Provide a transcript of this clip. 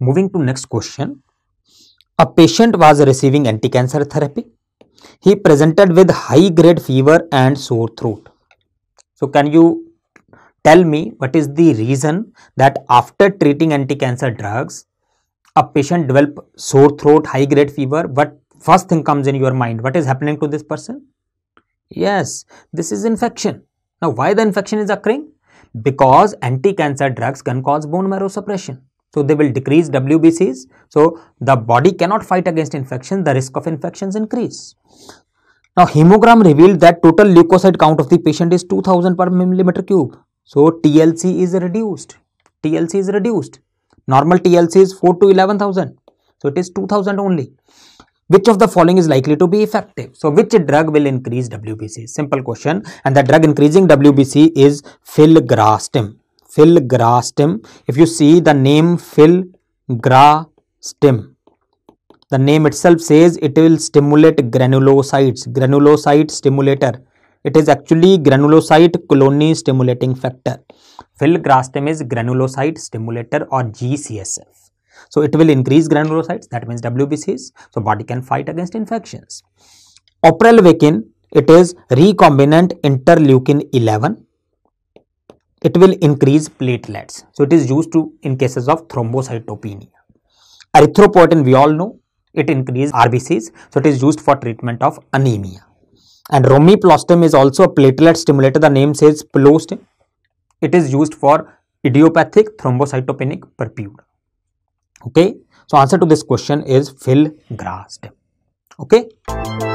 Moving to next question. A patient was receiving anti-cancer therapy. He presented with high grade fever and sore throat. So can you tell me what is the reason that after treating anti-cancer drugs, a patient develop sore throat, high grade fever? What first thing comes in your mind? What is happening to this person? Yes, this is infection. Now why the infection is occurring? Because anti-cancer drugs can cause bone marrow suppression. So they will decrease WBCs. So the body cannot fight against infection, the risk of infections increase. Now hemogram revealed that total leukocyte count of the patient is 2000 per millimeter cube. So TLC is reduced. TLC is reduced. Normal TLC is 4 to 11,000. So it is 2000 only. Which of the following is likely to be effective? So which drug will increase WBC? Simple question. And the drug increasing WBC is filgrastim phil if you see the name phil the name itself says it will stimulate granulocytes granulocyte stimulator it is actually granulocyte colony stimulating factor filgrastim is granulocyte stimulator or gcsf so it will increase granulocytes that means wbcs so body can fight against infections oprelvicin it is recombinant interleukin 11 it will increase platelets. So it is used to in cases of thrombocytopenia. Erythropoietin we all know it increases RBCs. So it is used for treatment of anemia. And romiplostim is also a platelet stimulator. The name says plostim. It is used for idiopathic thrombocytopenic purpura. Okay. So answer to this question is filgrastim. Okay.